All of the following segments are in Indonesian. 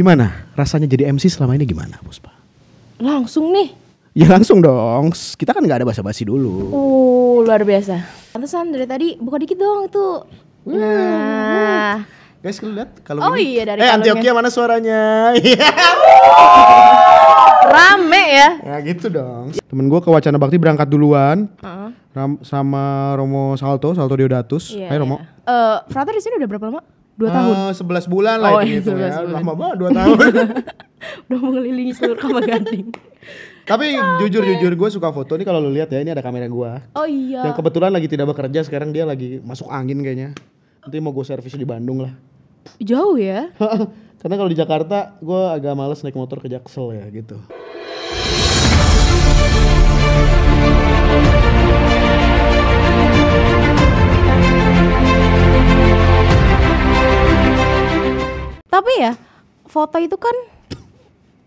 Gimana rasanya jadi MC selama ini gimana Puspa? Langsung nih. Ya langsung dong, kita kan gak ada basa-basi dulu. Uh, luar biasa. Pantesan dari tadi buka dikit dong itu. Hmm, nah. Hmm. Guys, kalian lihat kalau Oh iya dari Eh, Antioquia mana suaranya? Rame ya. Ya gitu dong. Temen gue ke Wacana Bakti berangkat duluan. Uh -huh. Ram sama Romo Salto, Salto Diodatus. Yeah, Hai Romo. Iya. Eh, yeah. uh, Frater di sini udah berapa lama? Dua uh, tahun? Sebelas bulan lah oh, itu, iya, ya. Lama banget dua tahun. Udah mengelilingi seluruh kamar gading. Tapi jujur-jujur gue suka foto ini kalau lo lihat ya ini ada kamera gue. Oh iya. Yang kebetulan lagi tidak bekerja sekarang dia lagi masuk angin kayaknya. Nanti mau gue servis di Bandung lah. Jauh ya? Karena kalau di Jakarta gue agak males naik motor ke Jaksel ya gitu. Tapi ya foto itu kan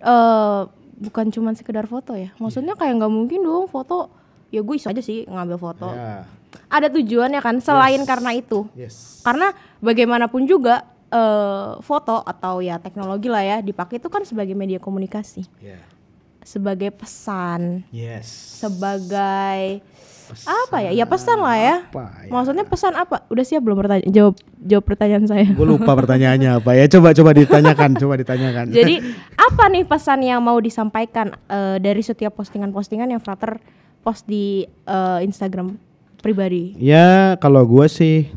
uh, bukan cuma sekedar foto ya. Maksudnya kayak nggak mungkin dong foto ya gue iso aja sih ngambil foto. Yeah. Ada tujuannya kan selain yes. karena itu. Yes. Karena bagaimanapun juga uh, foto atau ya teknologi lah ya dipakai itu kan sebagai media komunikasi. Yeah. Sebagai pesan. Yes. Sebagai Pesan apa ya? Ya pesan lah ya. Apa ya. Maksudnya pesan apa? Udah siap belum pertanyaan? Jawab jawab pertanyaan saya. Gue lupa pertanyaannya apa ya. Coba coba ditanyakan, coba ditanyakan. Jadi apa nih pesan yang mau disampaikan uh, dari setiap postingan-postingan yang Frater post di uh, Instagram pribadi? Ya kalau gue sih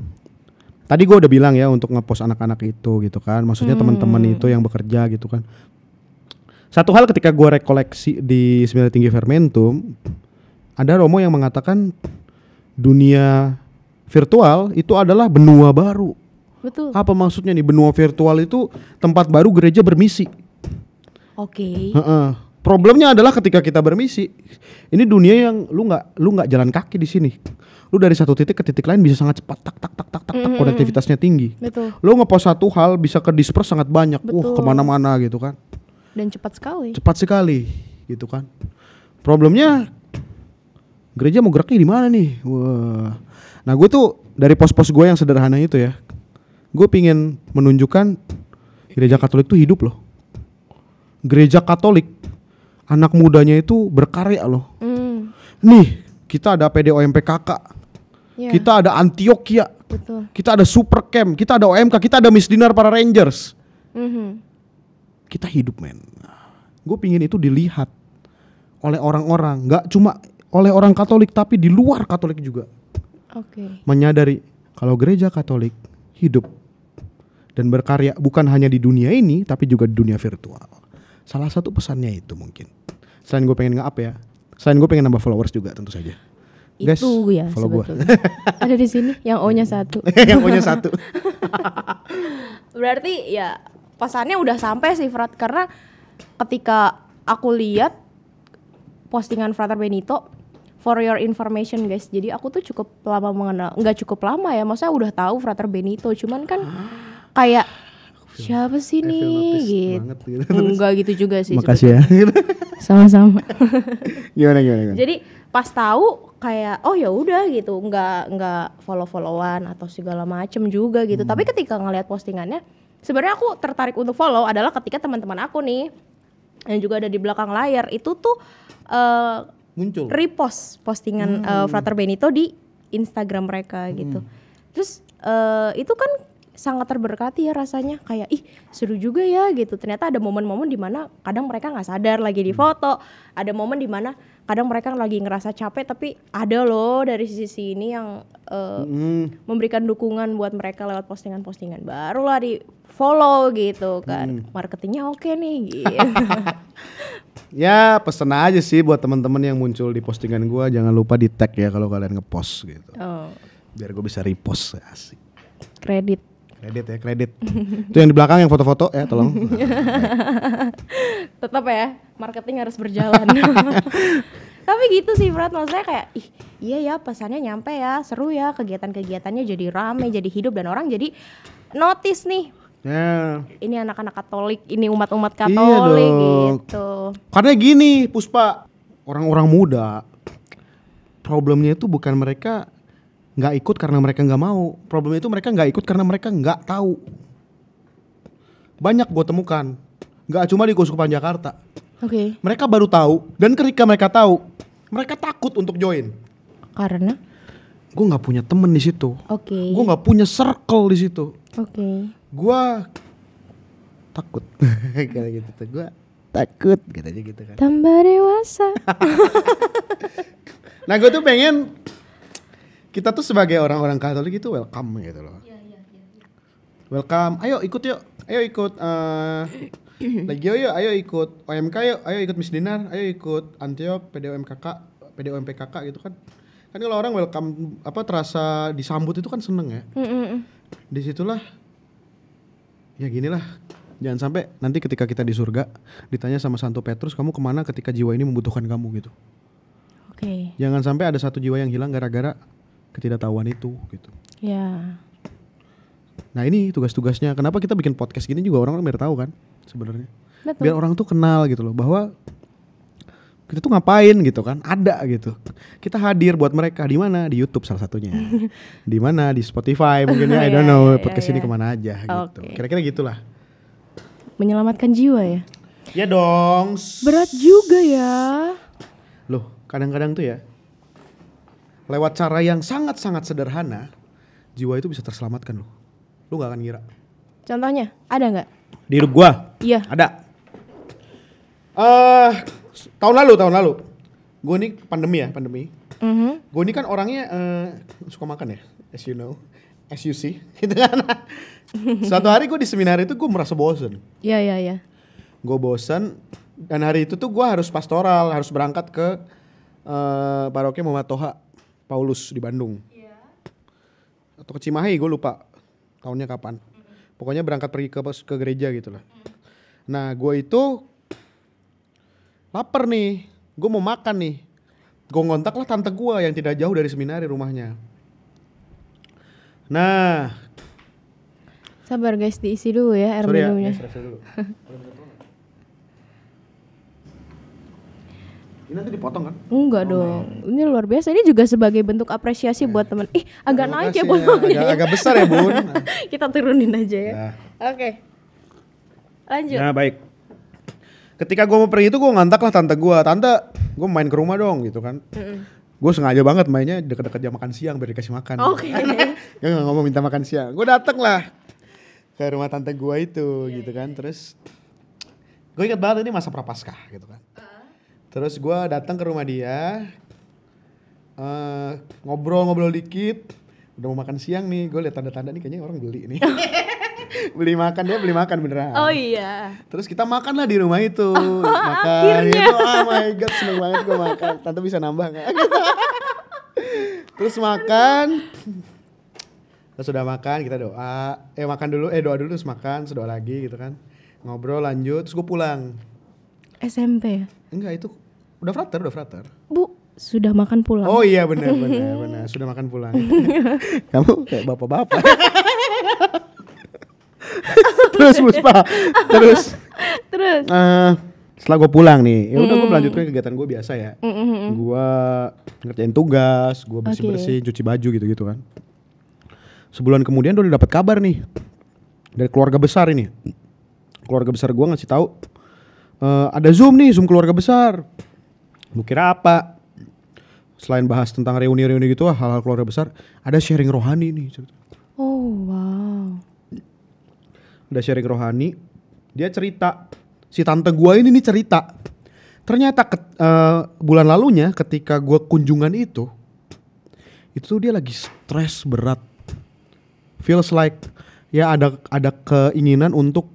tadi gue udah bilang ya untuk ngepost anak-anak itu gitu kan maksudnya hmm. teman-teman itu yang bekerja gitu kan satu hal ketika gue rekoleksi di Sembilan Tinggi Fermentum ada Romo yang mengatakan dunia virtual itu adalah benua baru. Betul. Apa maksudnya nih benua virtual itu tempat baru gereja bermisi. Oke. Okay. Problemnya adalah ketika kita bermisi, ini dunia yang lu nggak lu nggak jalan kaki di sini. Lu dari satu titik ke titik lain bisa sangat cepat, tak tak tak tak tak, mm -hmm. konektivitasnya tinggi. Betul. Lu ngepost satu hal bisa ke disperse sangat banyak, uh, Betul. uh kemana-mana gitu kan. Dan cepat sekali. Cepat sekali, gitu kan. Problemnya gereja mau geraknya di mana nih wah nah gue tuh dari pos-pos gue yang sederhana itu ya gue pingin menunjukkan gereja Katolik tuh hidup loh gereja Katolik anak mudanya itu berkarya loh mm. nih kita ada PDOMPKK yeah. kita ada Antioquia kita ada Super Camp kita ada OMK kita ada Miss dinner para Rangers mm -hmm. kita hidup men gue pingin itu dilihat oleh orang-orang nggak cuma oleh orang Katolik tapi di luar Katolik juga. Oke. Okay. Menyadari kalau gereja Katolik hidup dan berkarya bukan hanya di dunia ini tapi juga di dunia virtual. Salah satu pesannya itu mungkin. Selain gue pengen nge-up ya. Selain gue pengen nambah followers juga tentu saja. Itu Guys, ya follow gue. Ada di sini yang O-nya satu. yang O-nya satu. Berarti ya pesannya udah sampai sih Frat karena ketika aku lihat postingan Frater Benito for your information guys jadi aku tuh cukup lama mengenal nggak cukup lama ya maksudnya udah tahu Frater Benito cuman kan kayak siapa sih nih gitu. gitu. nggak enggak gitu juga sih makasih ya sama-sama gimana, gimana gimana jadi pas tahu kayak oh ya udah gitu nggak nggak follow followan atau segala macem juga gitu hmm. tapi ketika ngelihat postingannya sebenarnya aku tertarik untuk follow adalah ketika teman-teman aku nih yang juga ada di belakang layar itu tuh uh, muncul repost postingan hmm. uh, Frater Benito di Instagram mereka hmm. gitu terus uh, itu kan sangat terberkati ya rasanya kayak ih seru juga ya gitu ternyata ada momen-momen dimana kadang mereka nggak sadar lagi di hmm. foto ada momen dimana kadang mereka lagi ngerasa capek tapi ada loh dari sisi ini yang uh, mm. memberikan dukungan buat mereka lewat postingan-postingan barulah di follow gitu kan mm. marketingnya oke okay nih gitu. ya pesen aja sih buat teman-teman yang muncul di postingan gue jangan lupa di tag ya kalau kalian ngepost gitu oh. biar gue bisa repost asik kredit kredit ya kredit itu yang di belakang yang foto-foto ya tolong tetap ya marketing harus berjalan tapi gitu sih Fred maksudnya kayak ih iya ya pesannya nyampe ya seru ya kegiatan-kegiatannya jadi rame jadi hidup dan orang jadi notice nih Yeah. Ini anak-anak Katolik, ini umat-umat iya Katolik iya gitu. Karena gini, Puspa, orang-orang muda problemnya itu bukan mereka nggak ikut karena mereka nggak mau. Problemnya itu mereka nggak ikut karena mereka nggak tahu. Banyak gue temukan, nggak cuma di Kusupan Jakarta. Oke. Okay. Mereka baru tahu dan ketika mereka tahu, mereka takut untuk join. Karena? Gue nggak punya temen di situ. Oke. Okay. Gue nggak punya circle di situ. Oke. Okay. Gue takut kayak gitu tuh gue takut aja gitu kan tambah dewasa nah gue tuh pengen kita tuh sebagai orang-orang Katolik itu welcome gitu loh. Iya, iya, iya, welcome, ayo ikut yuk, ayo ikut uh, Legio yuk, ayo ikut OMK yuk, ayo ikut Miss Dinar, ayo ikut Antiok, PDOMKK, PDOMPKK gitu kan. Kan kalau orang welcome apa terasa disambut itu kan seneng ya. Mm -mm. mm. Disitulah ya ginilah jangan sampai nanti ketika kita di surga ditanya sama Santo Petrus kamu kemana ketika jiwa ini membutuhkan kamu gitu. Oke. Okay. Jangan sampai ada satu jiwa yang hilang gara-gara ketidaktahuan itu gitu. Ya. Nah ini tugas-tugasnya. Kenapa kita bikin podcast gini juga orang-orang biar tahu kan sebenarnya. Biar orang tuh kenal gitu loh bahwa kita tuh ngapain gitu kan ada gitu kita hadir buat mereka di mana di YouTube salah satunya di mana di Spotify mungkin ya I don't ya, know ya, ya, podcast yeah, yeah. ini kemana aja gitu kira-kira gitulah menyelamatkan jiwa ya ya dong berat juga ya loh kadang-kadang tuh ya lewat cara yang sangat-sangat sederhana, jiwa itu bisa terselamatkan loh. Lu gak akan ngira. Contohnya, ada nggak? Di hidup gua? Iya. Ada. Eh, uh, tahun lalu, tahun lalu. gua nih pandemi ya, pandemi. Mm -hmm. Gue nih kan orangnya uh, suka makan ya, as you know. As you see, gitu kan. Suatu hari gue di seminar itu gue merasa bosen. Iya, iya, iya. Gue bosen, dan hari itu tuh gue harus pastoral, harus berangkat ke uh, paroki Mama Toha Paulus di Bandung. Yeah. Atau ke Cimahi gue lupa tahunnya kapan. mm Pokoknya berangkat pergi ke ke gereja gitu lah. mm Nah, gue itu lapar nih. Gue mau makan nih. Gue ngontak lah tante gue yang tidak jauh dari seminari rumahnya. Nah, Sabar guys, diisi dulu ya air ya. minumnya. Iya, Ini nanti dipotong kan? Enggak oh, dong. Nah. Ini luar biasa. Ini juga sebagai bentuk apresiasi iya. buat teman. Ih, agak naik ya, Bun. Ya. Iya. Agak, besar ya, Bun. Kita turunin aja ya. Nah. Oke. Lanjut. Nah, baik. Ketika gue mau pergi itu gue ngantak lah tante gue. Tante, gue main ke rumah dong gitu kan. Mm Gue sengaja banget mainnya deket-deket jam makan siang biar dikasih makan. Oke. Okay. gue gak ngomong minta makan siang. Gue dateng lah ke rumah tante gue itu yeah. gitu kan. Iya. Terus gue inget banget ini masa prapaskah gitu kan. Uh Terus gue datang ke rumah dia, ngobrol eh, ngobrol-ngobrol dikit, udah mau makan siang nih, gue liat tanda-tanda nih kayaknya orang beli nih. beli makan dia beli makan beneran. Oh iya. Terus kita makan lah di rumah itu. Oh, makan itu. Oh my god seneng banget gue makan. Tante bisa nambah nggak? Terus makan. Terus sudah makan kita doa. Eh makan dulu, eh doa dulu terus makan, terus lagi gitu kan. Ngobrol lanjut, terus gue pulang. SMP ya? Enggak, itu Udah frater, udah frater. Bu, sudah makan pulang. Oh iya benar benar benar, sudah makan pulang. Kamu kayak bapak-bapak. terus Puspa, terus. terus. Uh, setelah gue pulang nih, ya udah gue hmm. melanjutkan kegiatan gue biasa ya. Hmm, hmm, gue ngerjain tugas, gue bersih bersih, okay. cuci baju gitu gitu kan. Sebulan kemudian udah dapat kabar nih dari keluarga besar ini. Keluarga besar gue ngasih tahu uh, ada zoom nih zoom keluarga besar. Lu kira apa? Selain bahas tentang reuni-reuni gitu, hal-hal keluarga besar, ada sharing rohani nih. Oh, wow. Ada sharing rohani. Dia cerita, si tante gua ini nih cerita. Ternyata ke, uh, eh, bulan lalunya ketika gua kunjungan itu, itu dia lagi stres berat. Feels like ya ada ada keinginan untuk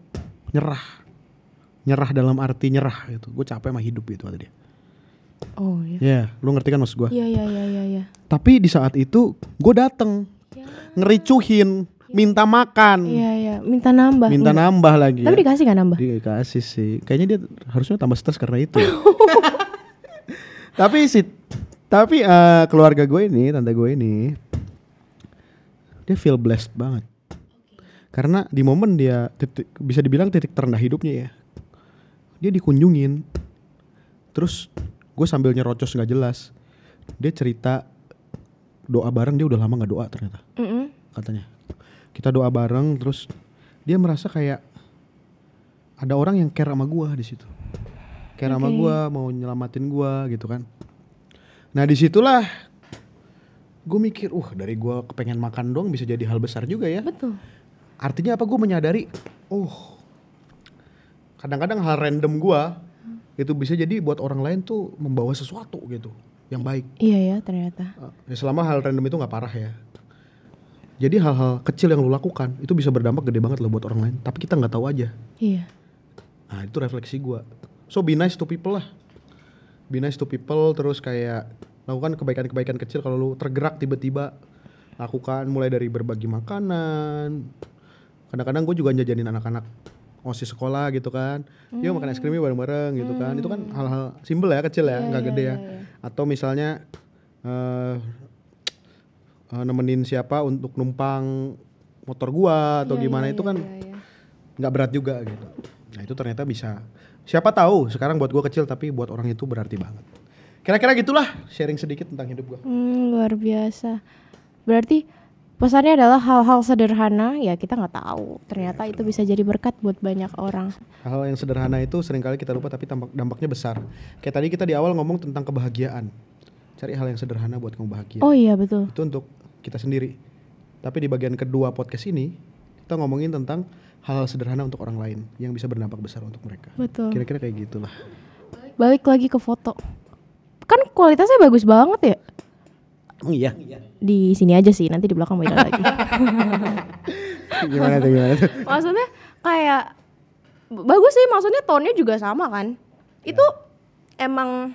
nyerah nyerah dalam arti nyerah gitu gue capek sama hidup gitu kata dia Oh iya. Ya, yeah, lu ngerti kan maksud gua? Iya iya iya iya. Ya. Tapi di saat itu gue dateng ya. ngericuhin, ya. minta makan. Iya iya, minta nambah. Minta enggak. nambah lagi. Tapi ya. dikasih gak nambah? Dikasih sih. Kayaknya dia harusnya tambah stres karena itu. Ya. tapi sih, tapi uh, keluarga gue ini, tante gue ini, dia feel blessed banget. Karena di momen dia titik, bisa dibilang titik terendah hidupnya ya. Dia dikunjungin. Terus gue sambil nyerocos nggak jelas dia cerita doa bareng dia udah lama nggak doa ternyata mm -hmm. katanya kita doa bareng terus dia merasa kayak ada orang yang care sama gue di situ care okay. sama gue mau nyelamatin gue gitu kan nah disitulah gue mikir uh dari gue kepengen makan dong bisa jadi hal besar juga ya betul artinya apa gue menyadari oh kadang-kadang hal random gue itu bisa jadi buat orang lain tuh membawa sesuatu gitu yang baik. Iya ya ternyata. Ah, ya, selama hal random itu nggak parah ya. Jadi hal-hal kecil yang lu lakukan itu bisa berdampak gede banget loh buat orang lain. Tapi kita nggak tahu aja. Iya. Nah itu refleksi gue. So be nice to people lah. Be nice to people terus kayak lakukan kebaikan-kebaikan kecil kalau lu tergerak tiba-tiba lakukan mulai dari berbagi makanan. Kadang-kadang gue juga jajanin anak-anak osis sekolah gitu kan hmm. yuk makan es krimnya hmm. bareng-bareng gitu kan itu kan hmm. hal-hal simple ya kecil ya iya, nggak yeah, gede ya yeah. Iya. atau misalnya uh, uh, nemenin siapa untuk numpang motor gua atau iya, gimana itu kan nggak berat juga gitu nah itu ternyata bisa siapa tahu sekarang buat gua kecil tapi buat orang itu berarti banget kira-kira gitulah sharing sedikit tentang hidup gua hmm, luar biasa berarti Pesannya adalah hal-hal sederhana ya kita nggak tahu. Iya, Ternyata itu bisa jadi berkat buat banyak orang. Hal yang sederhana itu seringkali kita lupa tapi tampak, dampaknya besar. Kayak tadi kita di awal ngomong tentang kebahagiaan. Cari hal yang sederhana buat kamu bahagia. Oh iya betul. Itu untuk kita sendiri. Tapi di bagian kedua podcast ini kita ngomongin tentang hal-hal sederhana untuk orang lain yang bisa berdampak besar untuk mereka. Betul. Kira-kira kayak gitulah. Balik lagi ke foto. Kan kualitasnya bagus banget ya. Iya. Di sini aja sih, nanti di belakang beda lagi. gimana tuh gimana tuh? Maksudnya kayak bagus sih, maksudnya tone nya juga sama kan? Itu emang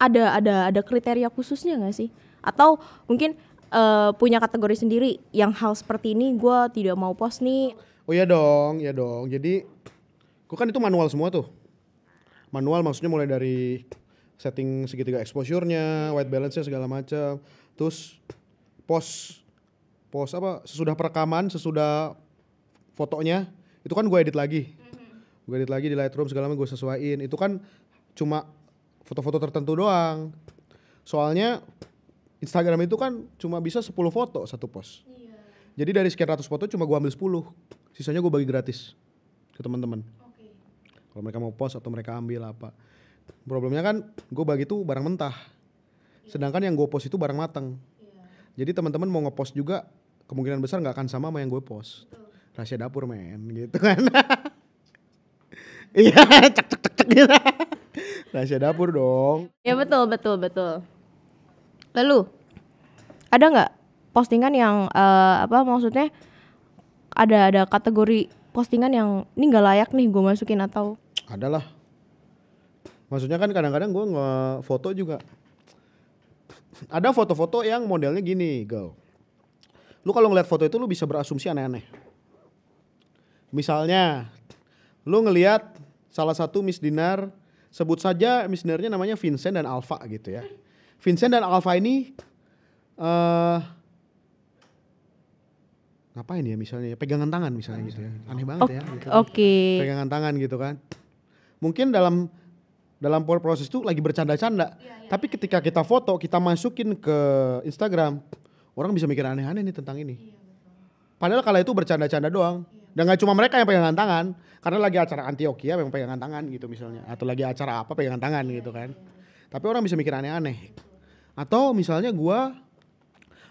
ada ada ada kriteria khususnya nggak sih? Atau mungkin uh, punya kategori sendiri yang hal seperti ini gue tidak mau post nih. Oh ya dong, ya dong. Jadi gue kan itu manual semua tuh. Manual maksudnya mulai dari setting segitiga exposure-nya, white balance-nya segala macam. Terus post post apa sesudah perekaman, sesudah fotonya, itu kan gue edit lagi. Mm-hmm. Gue edit lagi di Lightroom segala macam gue sesuaiin. Itu kan cuma foto-foto tertentu doang. Soalnya Instagram itu kan cuma bisa 10 foto satu post Iya. Jadi dari sekian ratus foto cuma gue ambil 10. Sisanya gue bagi gratis ke teman-teman. Okay. Kalau mereka mau post atau mereka ambil apa problemnya kan gue bagi tuh barang mentah sedangkan yang gue post itu barang matang iya. jadi teman-teman mau ngepost juga kemungkinan besar nggak akan sama sama yang gue post rahasia dapur men gitu kan iya cek cek cek cek gitu rahasia dapur dong ya betul betul betul lalu ada nggak postingan yang uh, apa maksudnya ada ada kategori postingan yang ini nggak layak nih gue masukin atau adalah Maksudnya kan kadang-kadang gue ngefoto juga. Ada foto-foto yang modelnya gini, gal. Lu kalau ngeliat foto itu lu bisa berasumsi aneh-aneh. Misalnya, lu ngeliat salah satu Miss Dinar, sebut saja Miss Dinarnya namanya Vincent dan Alpha gitu ya. Vincent dan Alpha ini uh, ngapain ya misalnya pegangan tangan misalnya gitu ya. Aneh banget ya. Oke. Gitu kan. Okay. Pegangan tangan gitu kan. Mungkin dalam dalam proses itu lagi bercanda-canda. Ya, ya. Tapi iya. ketika kita foto, kita masukin ke Instagram, orang bisa mikir aneh-aneh nih tentang ini. Ya, Padahal kala itu bercanda-canda doang. Iya. Dan nggak cuma mereka yang pegangan tangan, karena lagi acara Antioquia memang pegangan tangan gitu misalnya, atau lagi acara apa pegangan tangan iya, gitu kan. Tapi orang bisa mikir aneh-aneh. Atau misalnya gue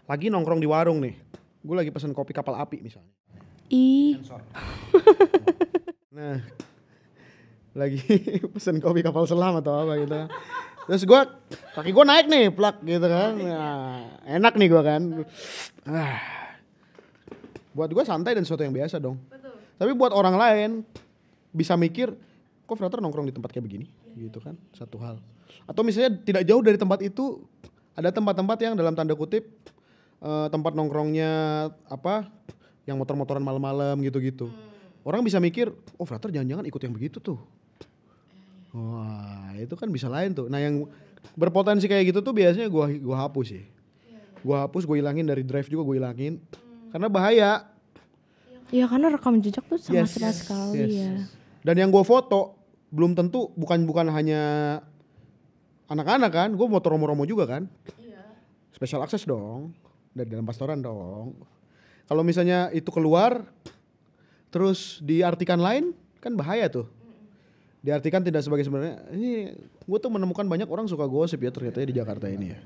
lagi nongkrong di warung nih, gue lagi pesen kopi kapal api misalnya. Ih. nah, lagi pesen kopi kapal selam atau apa gitu terus gue kaki gue naik nih plak gitu kan nah, enak nih gue kan ah. buat gue santai dan sesuatu yang biasa dong Betul. tapi buat orang lain bisa mikir kok Frater nongkrong di tempat kayak begini iya. gitu kan satu hal atau misalnya tidak jauh dari tempat itu ada tempat-tempat yang dalam tanda kutip uh, tempat nongkrongnya apa yang motor-motoran malam-malam gitu-gitu hmm. orang bisa mikir oh Frater jangan-jangan ikut yang begitu tuh Wah, itu kan bisa lain tuh. Nah, yang berpotensi kayak gitu tuh biasanya gua gua hapus sih. Gua hapus, gua hilangin dari drive juga gua hilangin. Karena bahaya. Iya karena rekam jejak tuh sangat yes. keras sekali yes. ya. Dan yang gua foto belum tentu bukan bukan hanya anak-anak kan, gue motor romo-romo juga kan. Iya. Special access dong, dari dalam pastoran dong. Kalau misalnya itu keluar, terus diartikan lain kan bahaya tuh diartikan tidak sebagai sebenarnya ini gue tuh menemukan banyak orang suka gosip ya ternyata ya di Jakarta ini ya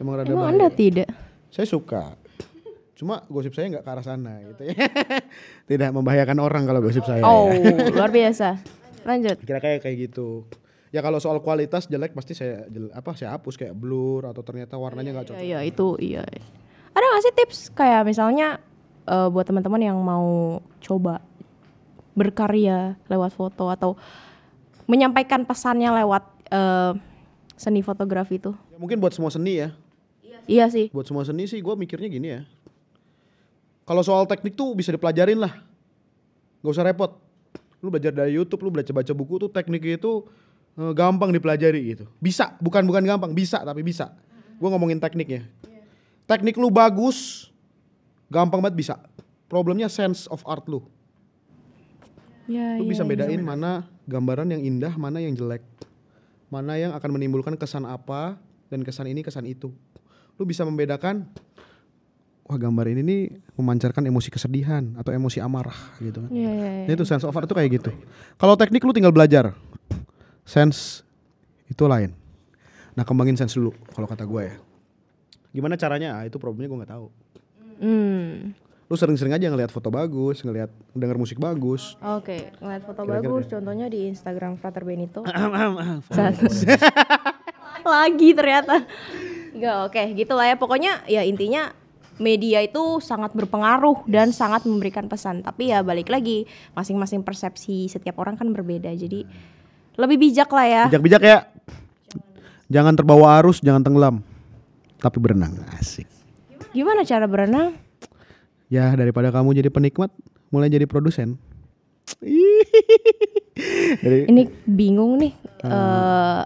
emang rada emang anda tidak saya suka cuma gosip saya nggak ke arah sana gitu ya tidak membahayakan orang kalau gosip saya ya. oh ya. luar biasa lanjut kira kayak kayak gitu ya kalau soal kualitas jelek pasti saya apa saya hapus kayak blur atau ternyata warnanya iya, nggak iya, cocok. Iya, iya itu iya. Ada nggak sih tips kayak misalnya uh, buat teman-teman yang mau coba berkarya lewat foto atau menyampaikan pesannya lewat uh, seni fotografi itu. Ya, mungkin buat semua seni ya. Iya sih. Iya buat semua seni sih gue mikirnya gini ya. Kalau soal teknik tuh bisa dipelajarin lah. Gak usah repot. Lu belajar dari YouTube, lu belajar baca buku tuh teknik itu uh, gampang dipelajari gitu. Bisa, bukan bukan gampang, bisa tapi bisa. Gue ngomongin tekniknya. Iya. Teknik lu bagus, gampang banget bisa. Problemnya sense of art lu yeah, lu bisa iya, iya, bedain yeah. mana gambaran yang indah mana yang jelek mana yang akan menimbulkan kesan apa dan kesan ini kesan itu lu bisa membedakan wah gambar ini nih memancarkan emosi kesedihan atau emosi amarah gitu kan. Yeah, yeah, yeah. Itu sense of art tuh kayak gitu. Kalau teknik lu tinggal belajar. Sense itu lain. Nah, kembangin sense dulu kalau kata gue ya. Gimana caranya? Ah, itu problemnya gue nggak tahu. Mm lu sering-sering aja ngelihat foto bagus, ngelihat denger musik bagus. Oke, okay. ngelihat foto Kira -kira bagus ya. contohnya di Instagram Frater Benito. Lagi ternyata. Enggak, oke, okay. gitu ya. Pokoknya ya intinya media itu sangat berpengaruh dan sangat memberikan pesan. Tapi ya balik lagi, masing-masing persepsi setiap orang kan berbeda. Jadi lebih bijak lah ya. Bijak-bijak ya. Jangan terbawa arus, jangan tenggelam. Tapi berenang asik. Gimana cara berenang? Ya daripada kamu jadi penikmat, mulai jadi produsen. jadi, ini bingung nih uh, uh,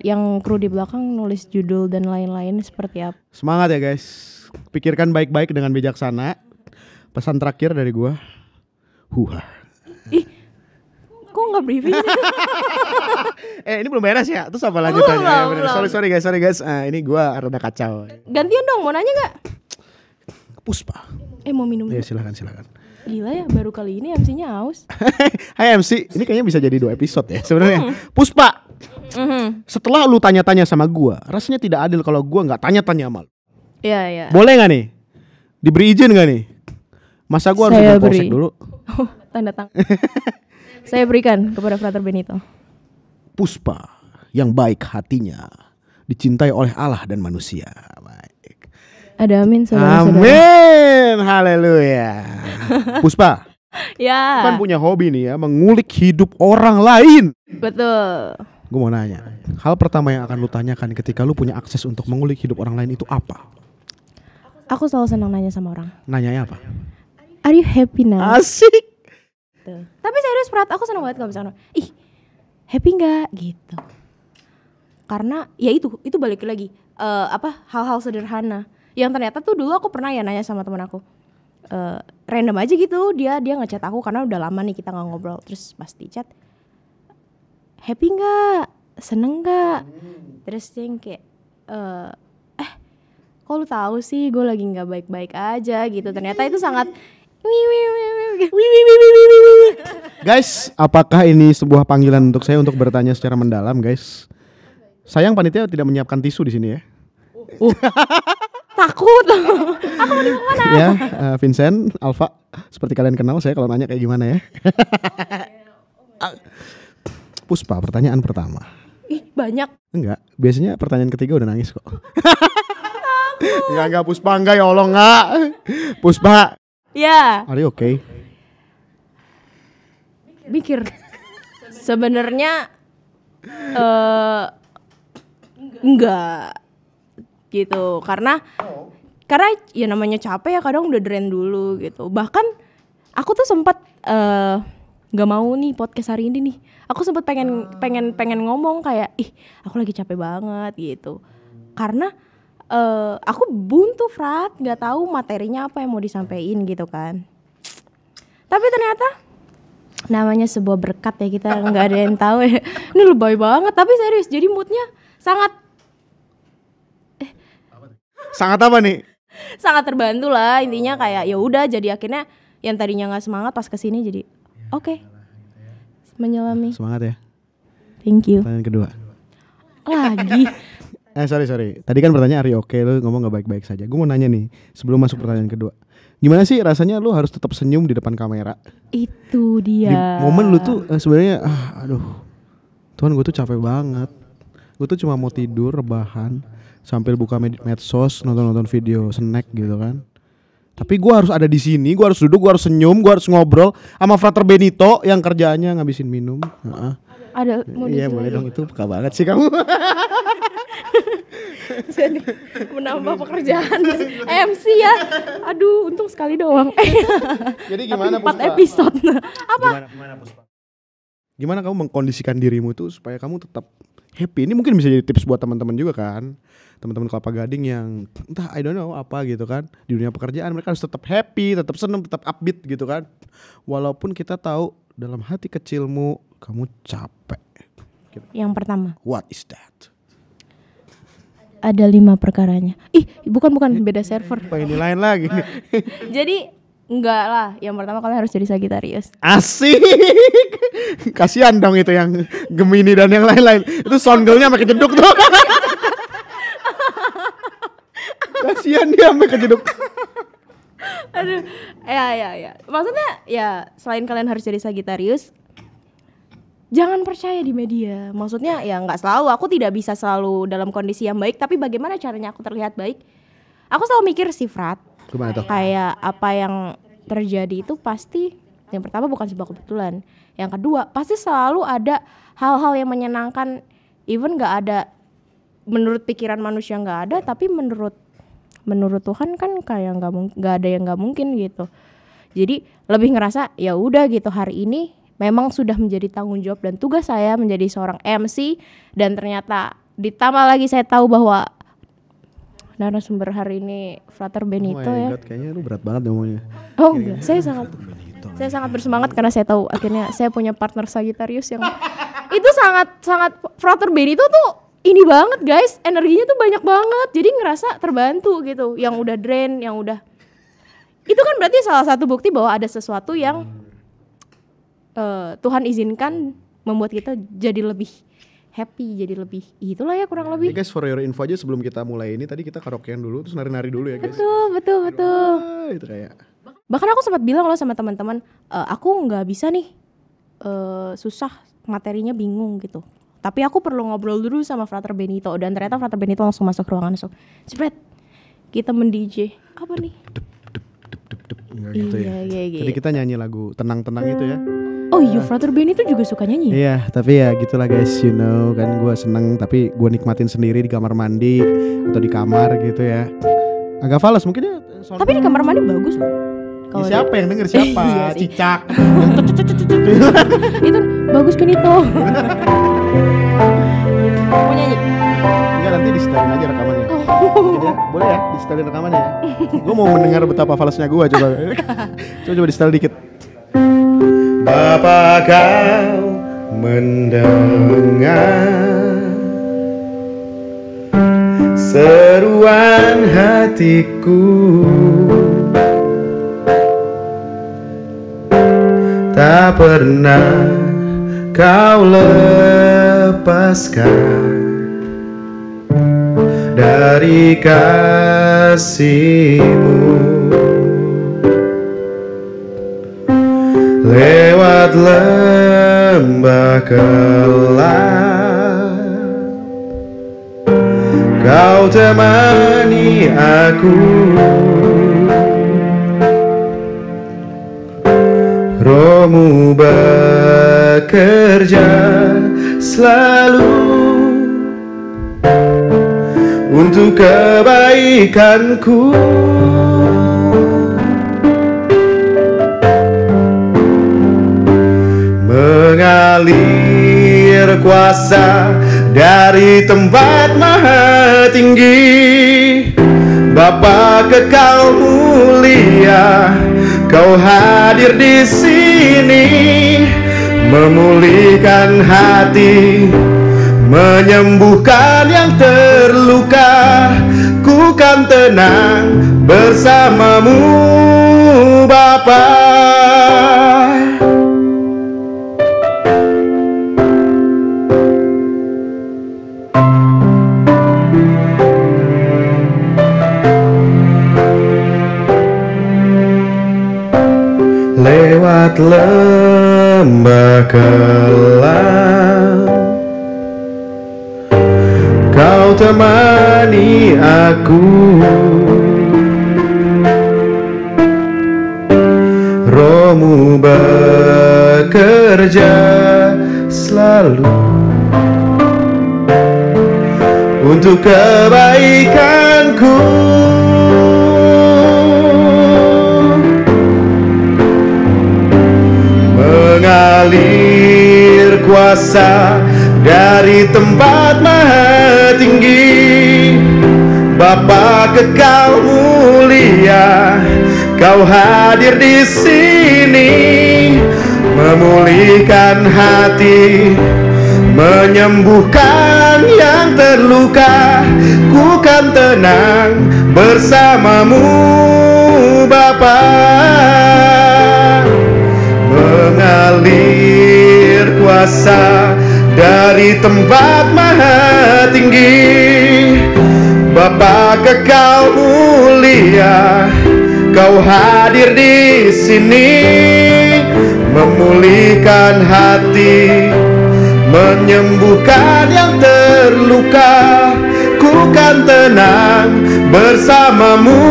yang kru di belakang nulis judul dan lain-lain seperti apa. Semangat ya guys. Pikirkan baik-baik dengan bijaksana. Pesan terakhir dari gua. Huha. Ih. Kok nggak briefing? eh ini belum beres ya. Terus apa lanjutannya? ya, Sorry sorry guys, sorry guys. Uh, ini gua rada kacau. Gantian dong, mau nanya nggak? Puspa. Eh mau minum Ya silakan silakan. Gila ya, baru kali ini MC-nya aus. Hai MC, ini kayaknya bisa jadi dua episode ya sebenarnya. Puspa, mm setelah lu tanya-tanya sama gua, rasanya tidak adil kalau gua nggak tanya-tanya sama lu. Iya iya. Boleh nggak nih? Diberi izin nggak nih? Masa gua Saya harus beri. dulu? Oh, tanda tangan. Saya berikan kepada Frater Benito. Puspa yang baik hatinya dicintai oleh Allah dan manusia. Ada amin saudara-saudara. Amin. Haleluya. Puspa. ya. Kan punya hobi nih ya, mengulik hidup orang lain. Betul. Gue mau nanya, hal pertama yang akan lu tanyakan ketika lu punya akses untuk mengulik hidup orang lain itu apa? Aku selalu senang nanya sama orang. Nanya apa? Are you happy now? Asik. Tuh. Tapi serius Prat, aku senang banget kalau misalnya, ih happy nggak gitu. Karena ya itu, itu balik lagi uh, apa hal-hal sederhana yang ternyata tuh dulu aku pernah ya nanya sama teman aku uh, random aja gitu dia dia ngechat aku karena udah lama nih kita nggak ngobrol terus pasti chat happy nggak seneng nggak hmm. terus yang kayak uh, eh kok lu tahu sih gue lagi nggak baik baik aja gitu ternyata itu sangat Guys, apakah ini sebuah panggilan untuk saya untuk bertanya secara mendalam, guys? Sayang panitia tidak menyiapkan tisu di sini ya. Uh. takut loh. Aku mau dibawa mana? Ya, uh, Vincent, Alfa, seperti kalian kenal saya kalau nanya kayak gimana ya. Ah, Puspa, pertanyaan pertama. Ih, banyak. Enggak, biasanya pertanyaan ketiga udah nangis kok. ya enggak Puspa, enggak ya Allah enggak. Puspa. Ya. Are you okay? Mikir. Sebenarnya eh uh, enggak gitu karena oh. karena ya namanya capek ya kadang udah drain dulu gitu bahkan aku tuh sempat uh, eh, nggak mau nih podcast hari ini nih aku sempat pengen hmm. pengen pengen ngomong kayak ih aku lagi capek banget gitu karena uh, aku buntu frat nggak tahu materinya apa yang mau disampaikan gitu kan tapi ternyata namanya sebuah berkat ya kita nggak ada yang tahu ya ini lebay banget tapi serius jadi moodnya sangat sangat apa nih sangat terbantu lah intinya kayak ya udah jadi akhirnya yang tadinya nggak semangat pas kesini jadi iya, oke okay. Gitu ya. menyelami semangat ya thank you pertanyaan kedua lagi eh sorry sorry tadi kan pertanyaan Ari oke okay, lu ngomong nggak baik-baik saja gue mau nanya nih sebelum masuk pertanyaan kedua gimana sih rasanya lu harus tetap senyum di depan kamera itu dia di momen lu tuh eh, sebenarnya ah aduh Tuhan gue tuh capek banget gue tuh cuma mau tidur rebahan sambil buka med medsos nonton-nonton video snack gitu kan tapi gue harus ada di sini gue harus duduk gue harus senyum gue harus ngobrol sama frater Benito yang kerjaannya ngabisin minum ada iya boleh dong itu peka banget sih kamu jadi menambah pekerjaan MC ya aduh untung sekali doang jadi gimana empat episode apa gimana, gimana gimana kamu mengkondisikan dirimu tuh supaya kamu tetap happy ini mungkin bisa jadi tips buat teman-teman juga kan teman-teman kelapa gading yang entah I don't know apa gitu kan di dunia pekerjaan mereka harus tetap happy tetap seneng tetap upbeat gitu kan walaupun kita tahu dalam hati kecilmu kamu capek gitu. yang pertama what is that ada lima perkaranya ih bukan bukan beda server ini lain lagi jadi Enggak lah, yang pertama kalian harus jadi Sagittarius. Asik. Kasihan dong itu yang Gemini dan yang lain-lain. Itu songgelnya pakai kejeduk tuh. Kasihan dia sampai kejeduk. Aduh, ya ya ya. Maksudnya ya selain kalian harus jadi Sagittarius, jangan percaya di media. Maksudnya ya nggak selalu. Aku tidak bisa selalu dalam kondisi yang baik. Tapi bagaimana caranya aku terlihat baik? Aku selalu mikir sifat Gimana tuh? Kayak apa yang terjadi itu pasti yang pertama bukan sebuah kebetulan. Yang kedua pasti selalu ada hal-hal yang menyenangkan. Even nggak ada menurut pikiran manusia nggak ada, tapi menurut menurut Tuhan kan kayak nggak nggak ada yang nggak mungkin gitu. Jadi lebih ngerasa ya udah gitu hari ini memang sudah menjadi tanggung jawab dan tugas saya menjadi seorang MC dan ternyata ditambah lagi saya tahu bahwa narasumber hari ini Frater Benito oh ya. God, kayaknya lu berat banget ngomongnya. Oh enggak, saya sangat Benito. saya sangat bersemangat karena saya tahu akhirnya saya punya partner Sagittarius yang itu sangat sangat Frater Benito tuh ini banget guys, energinya tuh banyak banget. Jadi ngerasa terbantu gitu. Yang udah drain, yang udah itu kan berarti salah satu bukti bahwa ada sesuatu yang uh, Tuhan izinkan membuat kita jadi lebih happy jadi lebih itulah ya kurang iya, lebih. Ya guys for your info aja sebelum kita mulai ini tadi kita karaokean dulu terus nari-nari dulu ya guys. Betul betul betul. Ah, itu kayak. Bahkan aku sempat bilang loh sama teman-teman e, aku nggak bisa nih e, susah materinya bingung gitu. Tapi aku perlu ngobrol dulu sama Frater Benito dan ternyata Frater Benito langsung masuk ruangan langsung. Spread kita mendij. apa nih? Dep, dep, dep, dep, dep. iya, gitu ya. Iya, iya, iya. Jadi kita nyanyi lagu tenang-tenang itu ya. Oh iya, Frater Ben itu juga suka nyanyi. Iya, tapi ya gitulah guys, you know kan gue seneng, tapi gue nikmatin sendiri di kamar mandi atau di kamar gitu ya. Agak fals mungkin ya. tapi di kamar mandi bagus loh. Ya siapa yang denger siapa? iya Cicak. itu bagus kan Mau nyanyi? Enggak nanti disetelin aja rekamannya. Oh. Ya. boleh ya disetelin rekamannya ya. gue mau mendengar betapa falasnya gue coba. coba coba disetel dikit. Bapa kau mendengar Seruan hatiku Tak pernah kau lepaskan Dari kasihmu Lewat lembah gelap Kau temani aku Romu bekerja selalu Untuk kebaikanku mengalir kuasa dari tempat maha tinggi Bapa kekal mulia kau hadir di sini memulihkan hati menyembuhkan yang terluka ku kan tenang bersamamu Bapak kelam Kau temani aku Rohmu bekerja selalu Untuk kebaikanku ali Kuasa dari tempat maha tinggi Bapa kekal mulia kau hadir di sini memulihkan hati menyembuhkan yang terluka ku kan tenang bersamamu Bapa mengalir kuasa dari tempat maha tinggi Bapa kekal mulia kau hadir di sini memulihkan hati menyembuhkan yang terluka ku kan tenang bersamamu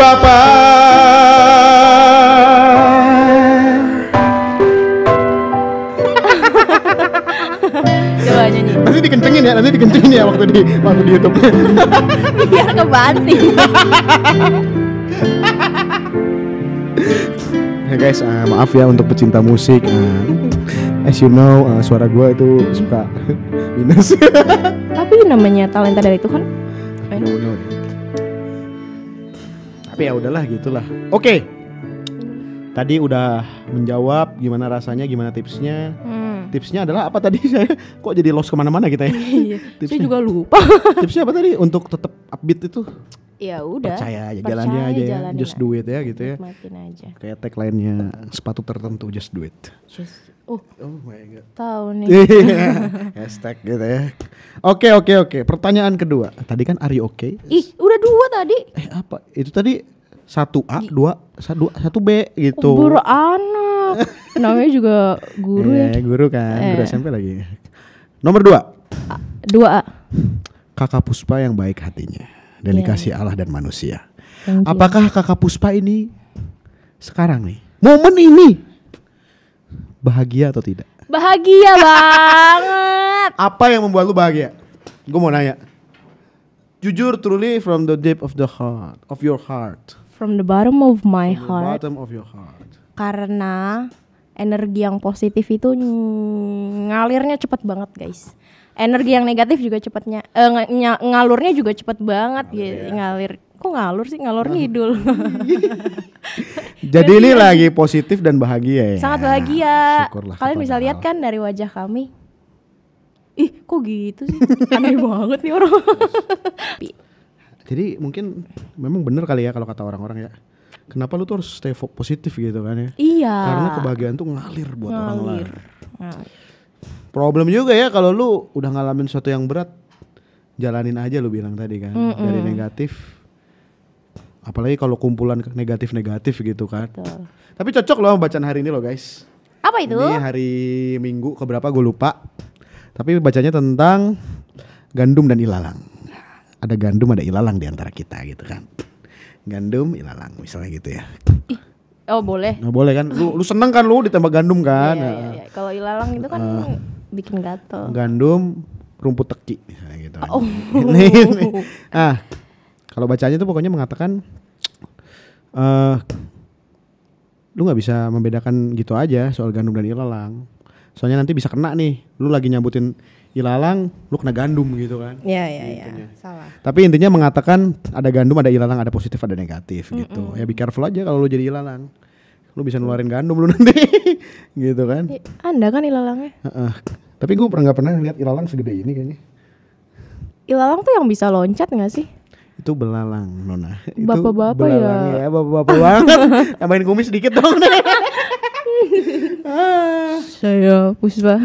Bapak dikencengin ya, nanti dikencengin ya waktu di waktu di YouTube. Biar kebanting. ya guys, uh, maaf ya untuk pecinta musik. Uh, as you know, uh, suara gue itu suka minus. Tapi namanya talenta dari Tuhan. no, no. Tapi ya udahlah gitulah. Oke. Okay. Tadi udah menjawab gimana rasanya, gimana tipsnya. Hmm tipsnya adalah apa tadi saya kok jadi lost kemana-mana kita ya? Iya, tipsnya. Saya juga lupa. tipsnya apa tadi untuk tetap upbeat itu? Ya udah. Percaya aja, jalannya aja, jalannya ya. just do it ya gitu ya. aja. Kayak tag lainnya sepatu tertentu just do it. Just Oh, oh my god. Tahu nih. Iya, hashtag gitu ya. Oke oke oke. Pertanyaan kedua. Tadi kan Ari oke. okay? Ih, udah dua tadi. Eh apa? Itu tadi satu A dua satu satu B gitu guru anak namanya juga guru iya, ya eh, guru kan eh. guru SMP lagi nomor dua A, dua A kakak Puspa yang baik hatinya dan yeah. dikasih iya. Allah dan manusia apakah kakak Puspa ini sekarang nih momen ini bahagia atau tidak bahagia banget apa yang membuat lu bahagia gue mau nanya jujur truly from the deep of the heart of your heart from the bottom of my from heart. bottom of your heart. Karena energi yang positif itu ngalirnya cepat banget, guys. Energi yang negatif juga cepatnya eh, ng ngalurnya juga cepat banget ngalir, gitu, ya. ngalir. Kok ngalur sih? Ngalur ngidul. Jadi ini lagi positif dan bahagia ya. Sangat bahagia. Syukurlah Kalian bisa lihat kan dari wajah kami. Ih, kok gitu sih? Aneh banget nih orang. Jadi mungkin memang bener kali ya kalau kata orang-orang ya. Kenapa lu tuh harus stay positif gitu kan ya? Iya. Karena kebahagiaan tuh ngalir buat ngalir. orang lain. Problem juga ya kalau lu udah ngalamin sesuatu yang berat, jalanin aja lu bilang tadi kan. Mm -mm. Dari negatif apalagi kalau kumpulan negatif-negatif gitu kan. Betul. Tapi cocok loh bacaan hari ini loh guys. Apa itu? Ini hari Minggu keberapa gue lupa. Tapi bacanya tentang gandum dan ilalang ada gandum ada ilalang di antara kita gitu kan gandum ilalang misalnya gitu ya Oh boleh. Nah, boleh kan. Lu lu seneng kan lu ditembak gandum kan. Iya, iya, nah. iya. Kalau ilalang itu kan uh, bikin gatel. Gandum, rumput teki nah, gitu. Kan. Oh. Ini ini. Ah, kalau bacanya tuh pokoknya mengatakan eh uh, lu nggak bisa membedakan gitu aja soal gandum dan ilalang soalnya nanti bisa kena nih lu lagi nyambutin ilalang lu kena gandum gitu kan iya iya iya gitu salah tapi intinya mengatakan ada gandum ada ilalang ada positif ada negatif mm -mm. gitu ya be careful aja kalau lu jadi ilalang lu bisa nularin gandum lu nanti gitu kan anda kan ilalangnya uh -uh. tapi gue pernah nggak pernah lihat ilalang segede ini kayaknya ilalang tuh yang bisa loncat nggak sih itu belalang nona bapak-bapak ya, ya bapak-bapak banget tambahin kumis sedikit dong Ah. Saya Puspa.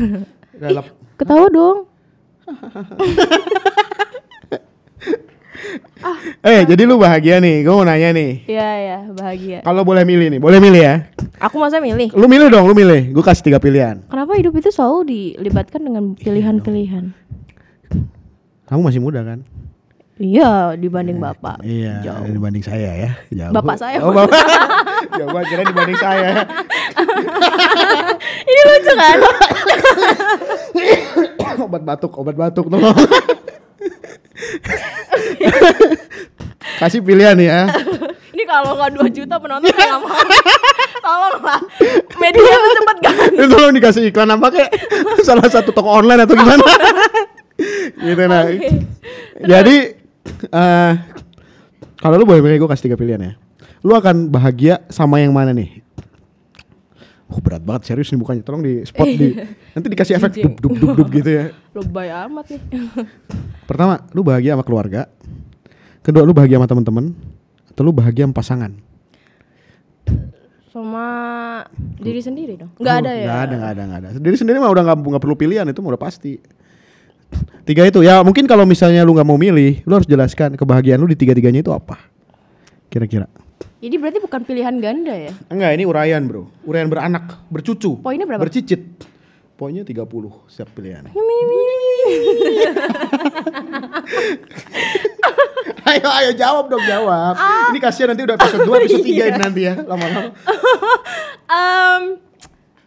Ih, ketawa dong. ah, eh, ah. jadi lu bahagia nih. Gue mau nanya nih. Iya, iya, bahagia. Kalau boleh milih nih, boleh milih ya? Aku masa milih. Lu milih dong, lu milih. gua kasih tiga pilihan. Kenapa hidup itu selalu dilibatkan dengan iya pilihan-pilihan? Kamu masih muda kan? Iya, dibanding iya, bapak. Iya, jauh. dibanding saya ya. Jauh. Bapak saya. Oh, bapak. jauh kira dibanding saya. Ini lucu kan? obat batuk, obat batuk tolong. Kasih pilihan ya. Ini kalau nggak 2 juta penonton nggak mau. Tolonglah. Media tuh cepet ganti. Eh, tolong dikasih iklan apa kayak salah satu toko online atau gimana. gitu nah. Okay. Jadi uh, kalau lu boleh milih gue kasih tiga pilihan ya. Lu akan bahagia sama yang mana nih? Oh, berat banget serius nih bukannya tolong di spot di nanti dikasih efek dup dup dup dup gitu ya lebay amat nih pertama lu bahagia sama keluarga kedua lu bahagia sama teman-teman atau lu bahagia sama pasangan sama diri sendiri dong nggak ada ya nggak ada nggak ada nggak ada diri sendiri mah udah nggak perlu pilihan itu mah udah pasti tiga itu ya mungkin kalau misalnya lu nggak mau milih lu harus jelaskan kebahagiaan lu di tiga tiganya itu apa kira-kira jadi berarti bukan pilihan ganda ya enggak ini uraian bro uraian beranak bercucu poinnya berapa bercicit poinnya puluh setiap pilihan ayo ayo jawab dong jawab uh, ini kasihan nanti udah episode dua episode tiga iya. nanti ya lama-lama um,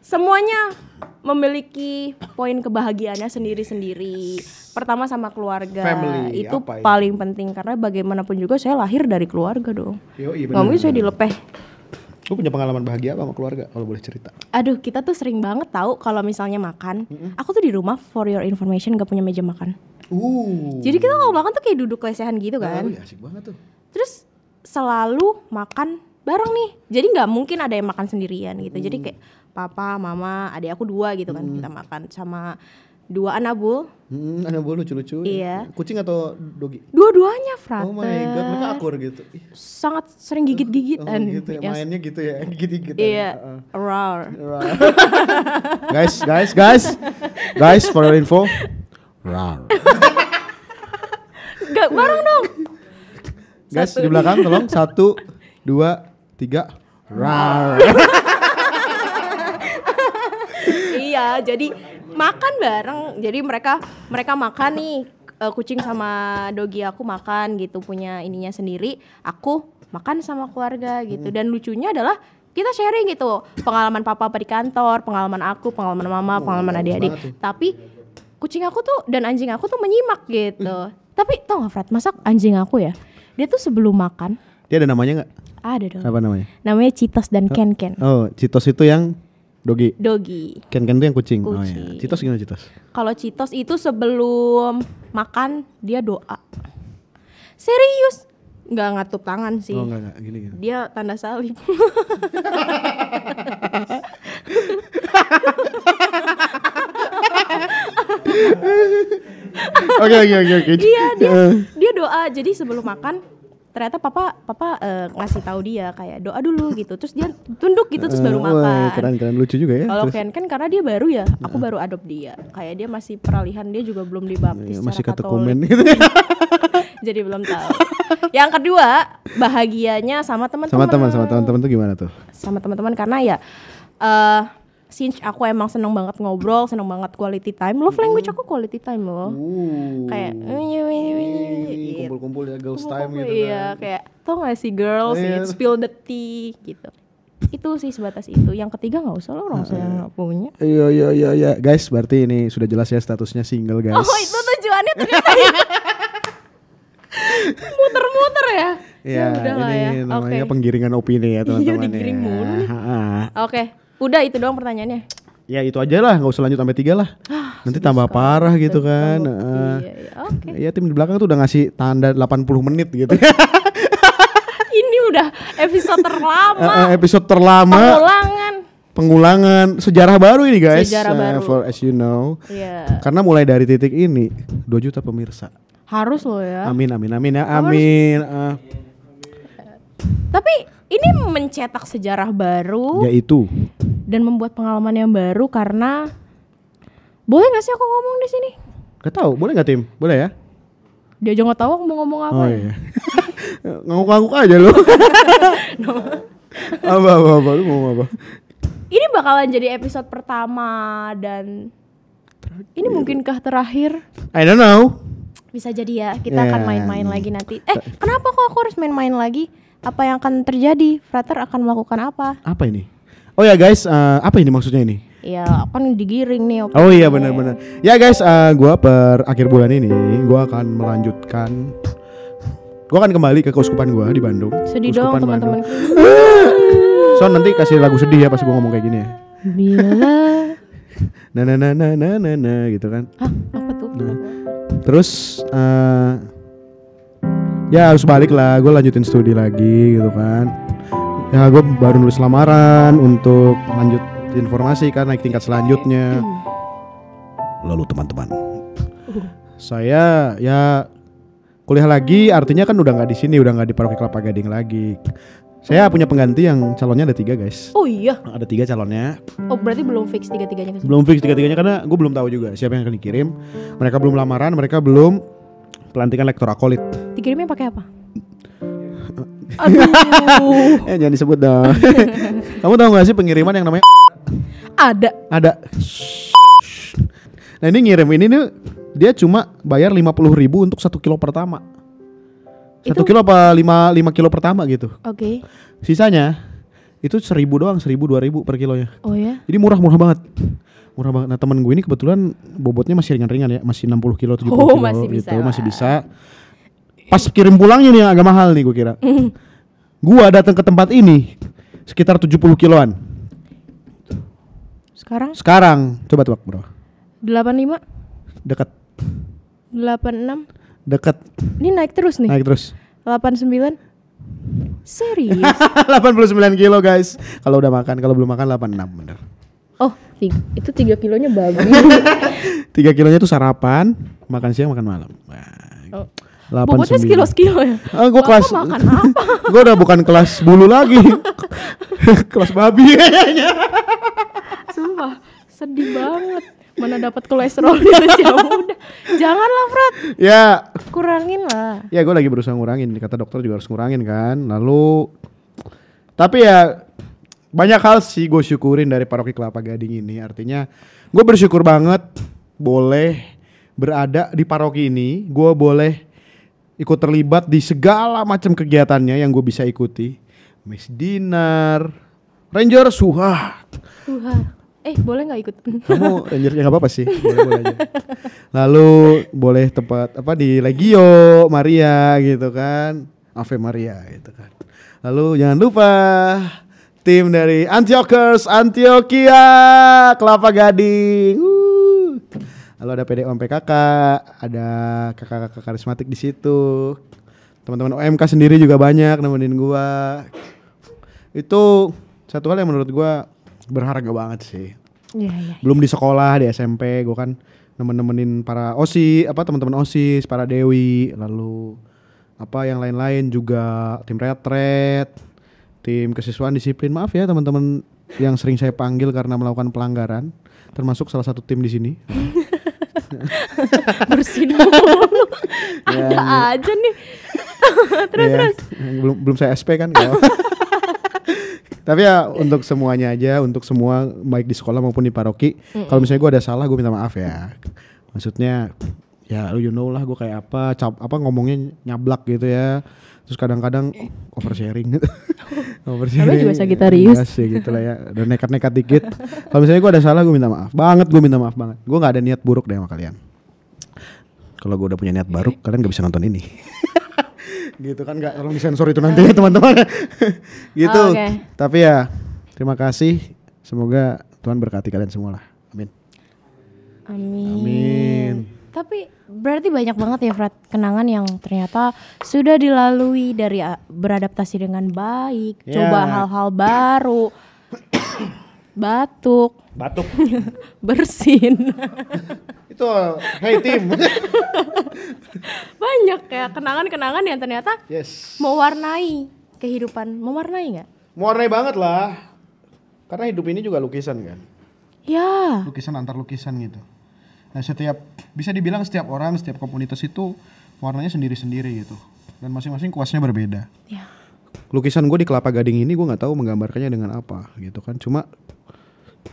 semuanya memiliki poin kebahagiaannya sendiri-sendiri. Pertama sama keluarga. Family, itu paling penting karena bagaimanapun juga saya lahir dari keluarga dong. Yo, iya bener, mungkin saya dilepeh. Lu punya pengalaman bahagia apa sama keluarga kalau boleh cerita? Aduh, kita tuh sering banget tahu kalau misalnya makan. mm -hmm. Aku tuh di rumah for your information gak punya meja makan. Uh. Jadi kita kalau makan tuh kayak duduk lesehan gitu kan. Oh, asik banget tuh. Terus selalu makan bareng nih. Jadi nggak mungkin ada yang makan sendirian gitu. Hmm. Jadi kayak papa, mama, adik aku dua gitu kan hmm. kita makan sama dua anak anabul. Hmm, anabul lucu-lucu. Ya? Iya. Kucing atau dogi? Dua-duanya, Frater. Oh my god, mereka akur gitu. Sangat sering gigit-gigitan. Oh, gitu ya, mainnya gitu ya, gigit gigit Iya. Uh, guys, guys, guys. Guys, for your info. Roar. Gak bareng dong. Guys, satu. di belakang tolong. Satu, dua, tiga. Roar. jadi makan bareng jadi mereka mereka makan nih uh, kucing sama dogi aku makan gitu punya ininya sendiri aku makan sama keluarga gitu hmm. dan lucunya adalah kita sharing gitu pengalaman papa apa di kantor pengalaman aku pengalaman mama oh, pengalaman adik-adik tapi kucing aku tuh dan anjing aku tuh menyimak gitu tapi tau gak Fred masak anjing aku ya dia tuh sebelum makan dia ada namanya nggak ada dong apa namanya namanya Citos dan oh, Ken Ken oh Citos itu yang Dogi. Dogi. Ken Ken itu yang kucing. kucing. Oh iya. Citos gimana Citos? Kalau Citos itu sebelum makan dia doa. Serius? Nggak ngatup tangan sih. Oh, enggak, enggak. Gini, gini. Dia tanda salib. Oke oke oke oke. Iya, dia dia eh. dia doa. Jadi sebelum makan ternyata papa papa uh, ngasih tahu dia kayak doa dulu gitu terus dia tunduk gitu terus baru eh, makan keren keren lucu juga ya kalau Ken kan karena dia baru ya aku nah. baru adop dia kayak dia masih peralihan dia juga belum dibaptis iya, gitu ya, masih kata komen gitu jadi belum tahu yang kedua bahagianya sama teman-teman sama teman sama teman-teman tuh gimana tuh sama teman-teman karena ya uh, since aku emang seneng banget ngobrol, seneng banget quality time. Love language aku quality time loh. Ooh. Kayak kumpul-kumpul ya gitu. girls kumpul -kumpul, time gitu kan. iya, kan. kayak tau gak sih girls yeah. it spill the tea gitu. itu sih sebatas itu. Yang ketiga nggak usah lo orang ah, saya nggak iya. punya. Iya iya iya iya guys, berarti ini sudah jelas ya statusnya single guys. Oh itu tujuannya ternyata ya. muter-muter ya. ya, iya, ini ya. namanya okay. penggiringan opini ya iya, teman-teman. Iya, digiring ya. mulu. Oke. Okay. Udah itu doang pertanyaannya. Ya itu aja lah, nggak usah lanjut sampai tiga lah. Ah, Nanti tambah parah gitu kan. Iya, iya, iya. Okay. Ya tim di belakang tuh udah ngasih tanda 80 menit gitu. Ini udah episode terlama. Uh, episode terlama. Pengulangan. Pengulangan sejarah baru ini guys. Sejarah uh, baru. For as you know. Yeah. Karena mulai dari titik ini 2 juta pemirsa. Harus loh ya. Amin amin amin ya. Amin. Uh, Tapi ini mencetak sejarah baru Ya itu. dan membuat pengalaman yang baru karena boleh nggak sih aku ngomong di sini Gak tahu boleh nggak tim boleh ya dia juga nggak tahu aku mau ngomong apa oh, iya. ngangguk-ngangguk aja lo no. apa apa apa lu ngomong apa ini bakalan jadi episode pertama dan terakhir. ini mungkinkah terakhir I don't know bisa jadi ya kita yeah. akan ya. main-main lagi nanti eh kenapa kok aku harus main-main lagi apa yang akan terjadi? Frater akan melakukan apa? Apa ini? Oh ya guys, uh, apa ini maksudnya ini? Iya, akan digiring nih. Oh iya benar-benar. Ya guys, uh, gua per akhir bulan ini gue akan melanjutkan gue akan kembali ke keuskupan gue di Bandung. Sedih keuskupan dong teman-teman. so nanti kasih lagu sedih ya pas gue ngomong kayak gini ya. Bila na na na na na na gitu kan. Hah, apa tuh? Nah. Terus uh, ya harus balik lah gue lanjutin studi lagi gitu kan ya gue baru nulis lamaran untuk lanjut informasi kan naik tingkat selanjutnya lalu teman-teman saya ya kuliah lagi artinya kan udah nggak di sini udah nggak di Paroki Kelapa Gading lagi saya punya pengganti yang calonnya ada tiga guys. Oh iya. Ada tiga calonnya. Oh berarti belum fix tiga tiganya. Belum fix tiga tiganya karena gue belum tahu juga siapa yang akan dikirim. Mereka belum lamaran, mereka belum pelantikan lektor akolit. Dikirimnya pakai apa? Eh, Aduh. eh, jangan disebut dong. Kamu tahu gak sih pengiriman yang namanya? Ada. Ada. Nah ini ngirim ini nih dia cuma bayar lima puluh ribu untuk satu kilo pertama. Satu kilo apa lima lima kilo pertama gitu. Oke. Okay. Sisanya itu seribu doang seribu dua ribu per kilonya. Oh ya. Jadi murah murah banget murah banget. Nah temen gue ini kebetulan bobotnya masih ringan-ringan ya, masih 60 kilo, 70 oh, kilo masih gitu, bisa masih bisa. Pas kirim pulangnya nih agak mahal nih gue kira. Mm. gua datang ke tempat ini sekitar 70 kiloan. Sekarang? Sekarang, coba tebak bro. 85? Dekat. 86? Dekat. Ini naik terus nih. Naik terus. 89? Serius? 89 kilo guys. Kalau udah makan, kalau belum makan 86 bener. Oh, itu tiga kilonya babi. tiga kilonya itu sarapan, makan siang, makan malam. Nah, oh. Bobotnya sekilo sekilo ya. Ah, gue kelas. Makan apa? gue udah bukan kelas bulu lagi, kelas babi kayaknya. Sumpah, sedih banget. Mana dapat kolesterol dari muda? Jangan lah, Fred. Ya. Kurangin lah. Ya, gue lagi berusaha ngurangin. Kata dokter juga harus ngurangin kan. Lalu, tapi ya banyak hal sih gue syukurin dari paroki kelapa gading ini artinya gue bersyukur banget boleh berada di paroki ini gue boleh ikut terlibat di segala macam kegiatannya yang gue bisa ikuti Miss Dinar Ranger Suha Suha eh boleh nggak ikut kamu Ranger ya, nggak apa-apa sih boleh boleh aja lalu boleh tempat apa di Legio Maria gitu kan Ave Maria gitu kan lalu jangan lupa tim dari Antiochers Antioquia Kelapa Gading. Lalu ada PD PKK, ada kakak-kakak karismatik di situ. Teman-teman OMK sendiri juga banyak nemenin gua. Itu satu hal yang menurut gua berharga banget sih. Ya, ya, Belum di sekolah, di SMP gua kan nemenin para OSI, apa teman-teman OSIS, para Dewi, lalu apa yang lain-lain juga tim retret tim kesiswaan disiplin. Maaf ya teman-teman yang sering saya panggil karena melakukan pelanggaran, termasuk salah satu tim di sini. Bersinmu. Ya, ada ya, aja nih. terus ya, terus. Belum belum saya SP kan Tapi ya untuk semuanya aja, untuk semua baik di sekolah maupun di paroki. Mm hmm Kalau misalnya gue ada salah, gue minta maaf ya. Maksudnya ya you know lah gue kayak apa cap apa ngomongnya nyablak gitu ya terus kadang-kadang oversharing gitu oversharing Abang juga Sagitarius ya, gitu lah ya udah nekat-nekat dikit kalau misalnya gue ada salah gue minta maaf banget gue minta maaf banget gue nggak ada niat buruk deh sama kalian kalau gue udah punya niat baru kalian gak bisa nonton ini gitu kan nggak tolong disensor itu nanti ya teman-teman oh, gitu oh, okay. tapi ya terima kasih semoga Tuhan berkati kalian semua lah amin amin, amin. Tapi berarti banyak banget ya Fred kenangan yang ternyata sudah dilalui dari ah, beradaptasi dengan baik, yeah. coba hal-hal baru. batuk. Batuk. Bersin. Itu hey tim. banyak ya kenangan-kenangan yang ternyata yes. mewarnai kehidupan, mewarnai nggak? Mewarnai banget lah. Karena hidup ini juga lukisan kan. Ya. Lukisan antar lukisan gitu. Nah setiap bisa dibilang setiap orang setiap komunitas itu warnanya sendiri-sendiri gitu dan masing-masing kuasnya berbeda. Ya. Lukisan gue di Kelapa Gading ini gue nggak tahu menggambarkannya dengan apa gitu kan cuma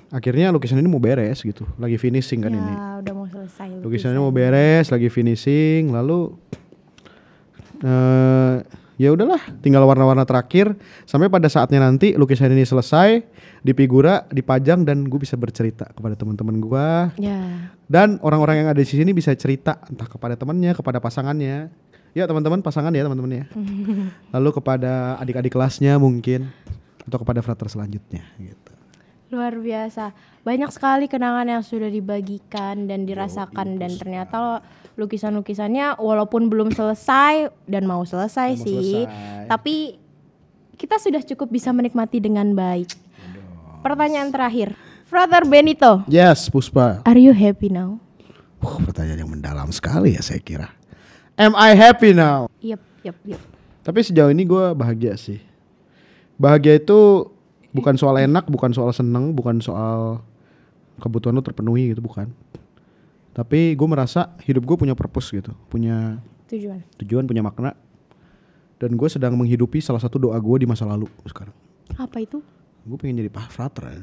akhirnya lukisan ini mau beres gitu lagi finishing kan ya, ini. udah mau selesai. Lukisan. Lukisannya mau beres lagi finishing lalu. Uh, ya udahlah tinggal warna-warna terakhir sampai pada saatnya nanti lukisan ini selesai di figura dipajang dan gue bisa bercerita kepada teman-teman gue yeah. dan orang-orang yang ada di sini bisa cerita entah kepada temannya kepada pasangannya ya teman-teman pasangan ya teman-teman ya lalu kepada adik-adik kelasnya mungkin atau kepada frater selanjutnya gitu Luar biasa. Banyak sekali kenangan yang sudah dibagikan dan dirasakan dan ternyata lo lukisan-lukisannya walaupun belum selesai dan mau selesai mau sih, selesai. tapi kita sudah cukup bisa menikmati dengan baik. Pertanyaan terakhir. Brother Benito. Yes, Puspa. Are you happy now? Oh, pertanyaan yang mendalam sekali ya saya kira. Am I happy now? Yep, yep, yep. Tapi sejauh ini gue bahagia sih. Bahagia itu bukan soal enak bukan soal seneng bukan soal kebutuhan lo terpenuhi gitu bukan tapi gue merasa hidup gue punya purpose gitu punya tujuan tujuan punya makna dan gue sedang menghidupi salah satu doa gue di masa lalu sekarang apa itu gue pengen jadi frater ya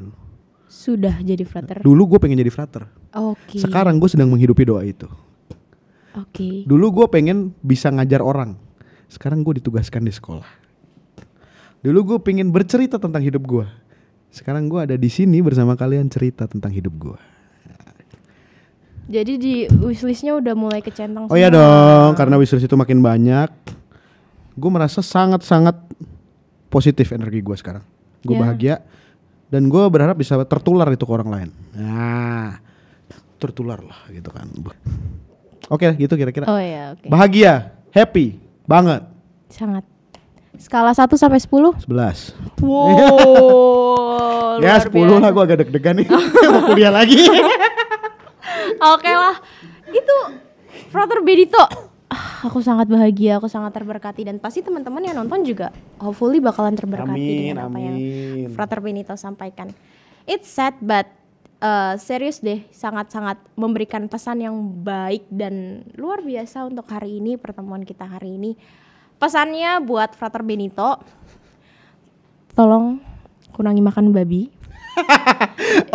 sudah jadi frater dulu gue pengen jadi frater oke okay. sekarang gue sedang menghidupi doa itu oke okay. dulu gue pengen bisa ngajar orang sekarang gue ditugaskan di sekolah Dulu gue pingin bercerita tentang hidup gue. Sekarang gue ada di sini bersama kalian cerita tentang hidup gue. Jadi di wishlistnya udah mulai kecentang. Oh iya dong, karena wishlist itu makin banyak. Gue merasa sangat-sangat positif energi gue sekarang. Gue yeah. bahagia dan gue berharap bisa tertular itu ke orang lain. Nah, tertular lah gitu kan. Oke, okay, gitu kira-kira. Oh iya, oke. Okay. Bahagia, happy banget. Sangat. Skala 1 sampai 10? 11. Wow. ya 10 lah gue agak deg-degan nih. Mau kuliah lagi. Oke okay lah. Itu Frater Benito. Ah, aku sangat bahagia, aku sangat terberkati dan pasti teman-teman yang nonton juga hopefully bakalan terberkati amin, dengan amin. yang Frater Benito sampaikan. It's sad but uh, serius deh sangat-sangat memberikan pesan yang baik dan luar biasa untuk hari ini pertemuan kita hari ini Pesannya buat Frater Benito, tolong kurangi makan babi.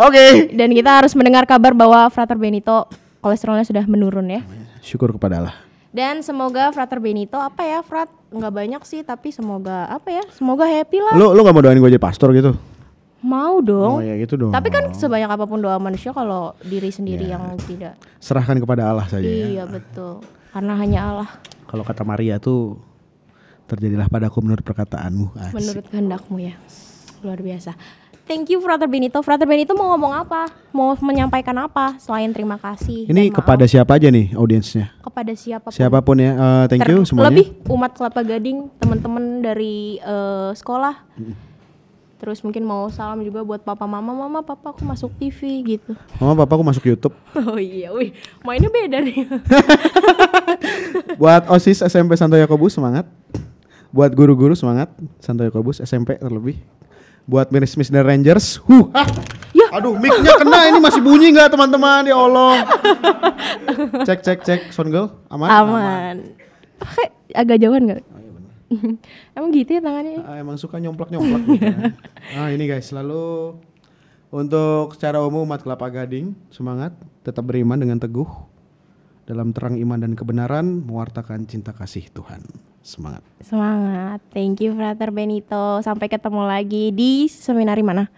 Oke. okay. Dan kita harus mendengar kabar bahwa Frater Benito kolesterolnya sudah menurun ya. Syukur kepada Allah. Dan semoga Frater Benito apa ya Frat nggak banyak sih tapi semoga apa ya semoga happy lah. Lo lo nggak mau doain gue jadi pastor gitu? Mau dong. Oh ya gitu dong. Tapi kan sebanyak apapun doa manusia kalau diri sendiri ya. yang tidak. Serahkan kepada Allah saja. Ya. Iya ya. betul. Karena hanya Allah. Kalau kata Maria tuh Terjadilah padaku menurut perkataanmu. Asik. Menurut kehendakmu ya. Luar biasa. Thank you Frater Benito. Frater Benito mau ngomong apa? Mau menyampaikan apa selain terima kasih? Ini kepada siapa aja nih audiensnya? Kepada siapapun. Siapapun ya. Uh, thank Ter you semuanya. Lebih umat Kelapa Gading, teman-teman dari uh, sekolah. terus mungkin mau salam juga buat papa mama mama papa aku masuk TV gitu mama papa aku masuk YouTube oh iya wih mainnya beda nih buat osis SMP Santo Yakobus semangat buat guru-guru semangat Santo Yakobus SMP terlebih buat Miss Miss the Rangers. Huh. Ah. Ya. Aduh, miknya kena ini masih bunyi nggak teman-teman? Ya Allah. cek cek cek sound girl. Aman? Aman. Aman. Pakai agak jauhan nggak, oh, iya, emang gitu ya tangannya? Ah, emang suka nyomplak-nyomplak gitu. Ya. nah ini guys, lalu untuk secara umum umat Kelapa Gading, semangat, tetap beriman dengan teguh dalam terang iman dan kebenaran, mewartakan cinta kasih Tuhan. Semangat. Semangat. Thank you Frater Benito. Sampai ketemu lagi di seminari mana?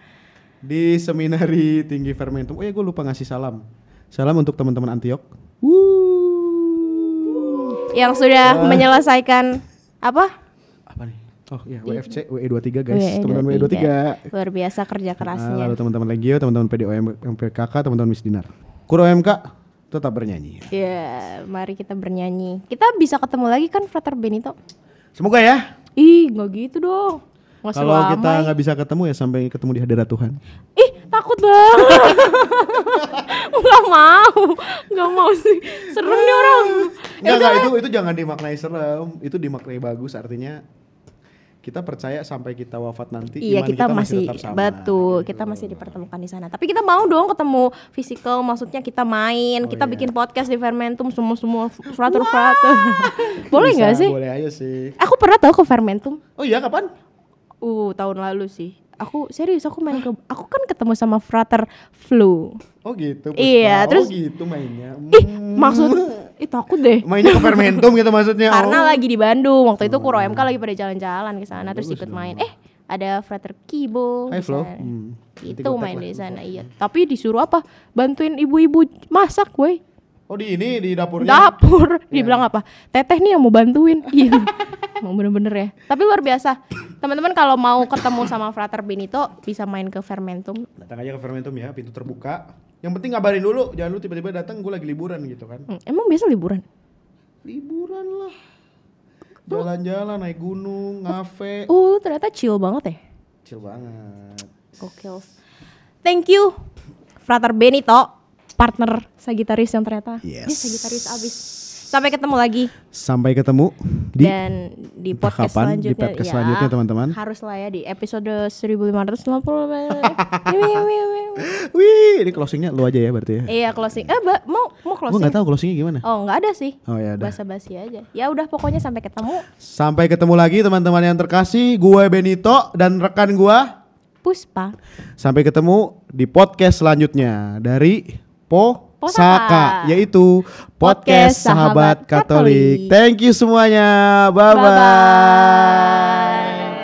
Di seminari Tinggi Fermentum. Oh ya gue lupa ngasih salam. Salam untuk teman-teman Antiok. Yang sudah ah. menyelesaikan apa? Apa nih? Oh iya, WFC, WE23 guys. E teman-teman WE23. Luar biasa kerja kerasnya. Lalu teman-teman Legio, teman-teman PDOM MPKK, teman-teman Miss Dinar. Kuro MK, tetap bernyanyi. Iya, yeah, mari kita bernyanyi. Kita bisa ketemu lagi kan Frater Benito? Semoga ya. Ih, nggak gitu dong. Kalau kita ya. nggak bisa ketemu ya sampai ketemu di hadirat Tuhan. Ih, takut banget. Gak mau, nggak mau sih. Serem nih orang. Nggak, nggak itu itu jangan dimaknai serem, itu dimaknai bagus artinya kita percaya sampai kita wafat nanti iya, iman kita, kita masih, masih tetap sama. Betul, kita masih dipertemukan di sana. Tapi kita mau dong ketemu fisikal, maksudnya kita main, oh, kita iya. bikin podcast di Fermentum semua-semua frater frater. boleh nggak sih? Boleh aja sih. Aku pernah tahu ke Fermentum. Oh iya, kapan? Uh, tahun lalu sih. Aku serius aku main ke aku kan ketemu sama Frater Flu. Oh gitu. Iya, oh terus oh gitu mainnya. Ih, maksud mm. Ih takut deh. Mainnya ke Fermentum gitu maksudnya. Karena oh. lagi di Bandung. Waktu itu Kuro MK lagi pada jalan-jalan ke sana terus ikut main. Eh, ada Frater Kibo. Hai Flo. Hmm. Itu main di sana iya. Tapi disuruh apa? Bantuin ibu-ibu masak, woi. Oh di ini di dapurnya. Dapur. Yeah. Dibilang apa? Teteh nih yang mau bantuin. Iya. Emang bener-bener ya. Tapi luar biasa. Teman-teman kalau mau ketemu sama Frater Benito bisa main ke Fermentum. Datang aja ke Fermentum ya, pintu terbuka. Yang penting ngabarin dulu, jangan lu tiba-tiba datang gue lagi liburan gitu kan. Hmm, emang biasa liburan? Liburan lah. Jalan-jalan naik gunung, ngafe. Oh, lu ternyata chill banget ya? Chill banget. Gokil. Thank you Frater Benito, partner Sagitarius yang ternyata yes. dia eh, Sagitarius abis. Sampai ketemu lagi. Sampai ketemu di dan di podcast kapan, selanjutnya. Di podcast ya, selanjutnya teman-teman. Haruslah ya di episode 1550. Wih, ini closingnya lu aja ya berarti ya. Iya, closing. Eh, ba, mau mau closing. enggak tahu closingnya gimana. Oh, enggak ada sih. Oh ya udah. Basa-basi aja. Ya udah pokoknya sampai ketemu. Sampai ketemu lagi teman-teman yang terkasih. Gue Benito dan rekan gue Puspa. Sampai ketemu di podcast selanjutnya dari Po Saka yaitu podcast Sahabat Katolik. Katolik. Thank you semuanya. Bye bye. bye, -bye.